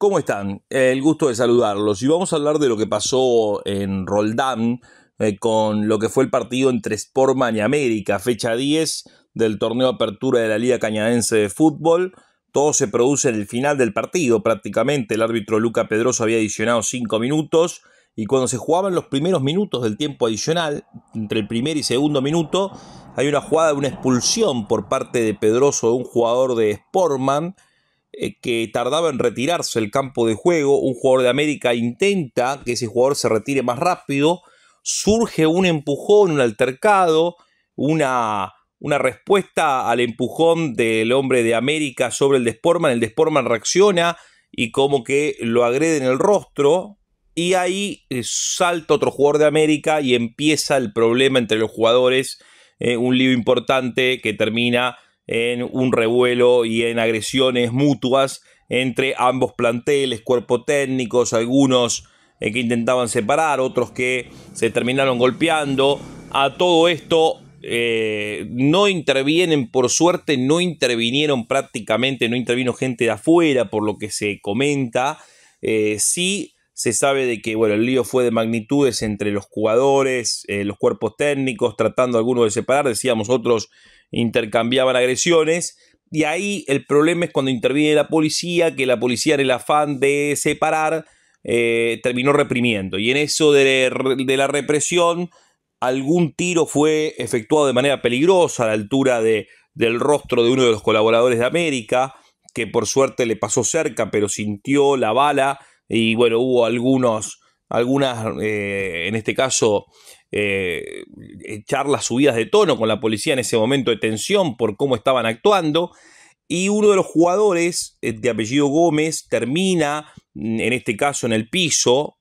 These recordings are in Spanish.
¿Cómo están? El gusto de saludarlos. Y vamos a hablar de lo que pasó en Roldán eh, con lo que fue el partido entre Sportman y América, fecha 10 del torneo apertura de la Liga Cañadense de Fútbol. Todo se produce en el final del partido prácticamente. El árbitro Luca Pedroso había adicionado 5 minutos y cuando se jugaban los primeros minutos del tiempo adicional, entre el primer y segundo minuto, hay una jugada de una expulsión por parte de Pedroso de un jugador de Sportman eh, que tardaba en retirarse el campo de juego, un jugador de América intenta que ese jugador se retire más rápido, surge un empujón, un altercado, una, una respuesta al empujón del hombre de América sobre el Desportman, el Desportman reacciona y como que lo agrede en el rostro y ahí eh, salta otro jugador de América y empieza el problema entre los jugadores, eh, un lío importante que termina en un revuelo y en agresiones mutuas entre ambos planteles, cuerpo técnicos, algunos eh, que intentaban separar, otros que se terminaron golpeando. A todo esto eh, no intervienen, por suerte, no intervinieron prácticamente, no intervino gente de afuera, por lo que se comenta. Eh, sí se sabe de que bueno, el lío fue de magnitudes entre los jugadores, los cuerpos técnicos, tratando algunos de separar, decíamos otros intercambiaban agresiones. Y ahí el problema es cuando interviene la policía, que la policía en el afán de separar eh, terminó reprimiendo. Y en eso de, la represión, algún tiro fue efectuado de manera peligrosa a la altura de, del rostro de uno de los colaboradores de América, que por suerte le pasó cerca, pero sintió la bala y bueno, hubo algunos, algunas, eh, en este caso, echar eh, eh, las subidas de tono con la policía en ese momento de tensión por cómo estaban actuando. Y uno de los jugadores eh, de apellido Gómez termina, mm, en este caso, en el piso,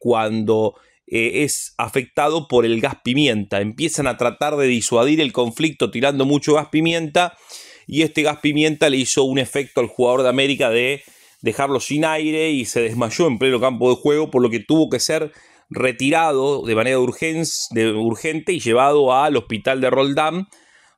cuando es afectado por el gas pimienta. Empiezan a tratar de disuadir el conflicto tirando mucho gas pimienta y este gas pimienta le hizo un efecto al jugador de América de dejarlo sin aire y se desmayó en pleno campo de juego, por lo que tuvo que ser retirado de manera urgente y llevado al hospital de Roldán,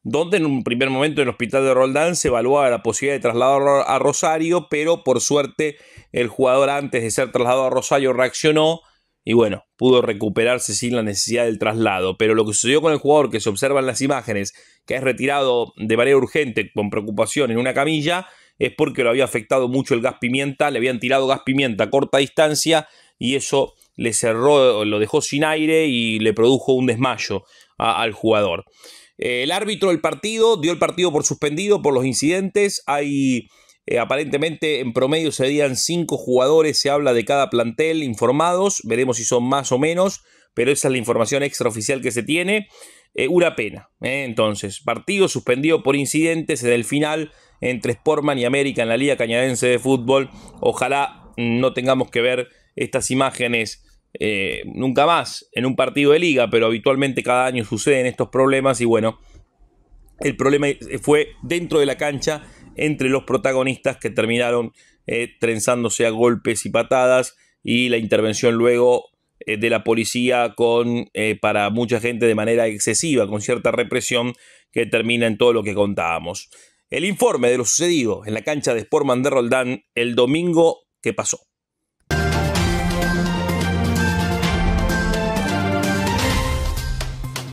donde en un primer momento en el hospital de Roldán se evaluaba la posibilidad de trasladar a Rosario, pero por suerte el jugador antes de ser trasladado a Rosario reaccionó y bueno, pudo recuperarse sin la necesidad del traslado. Pero lo que sucedió con el jugador que se observa en las imágenes, que es retirado de manera urgente con preocupación en una camilla, es porque lo había afectado mucho el gas pimienta, le habían tirado gas pimienta a corta distancia y eso le cerró, lo dejó sin aire y le produjo un desmayo al jugador. El árbitro del partido dio el partido por suspendido por los incidentes. Hay eh, aparentemente en promedio serían cinco jugadores, se habla de cada plantel informados, veremos si son más o menos, pero esa es la información extraoficial que se tiene. Eh, una pena. ¿eh? Entonces, partido suspendido por incidentes en el final entre Sportman y América en la Liga Cañadense de Fútbol. Ojalá no tengamos que ver estas imágenes eh, nunca más en un partido de liga, pero habitualmente cada año suceden estos problemas y bueno, el problema fue dentro de la cancha entre los protagonistas que terminaron eh, trenzándose a golpes y patadas y la intervención luego eh, de la policía con para mucha gente de manera excesiva, con cierta represión que termina en todo lo que contábamos. El informe de lo sucedido en la cancha de Sportman de Roldán el domingo que pasó.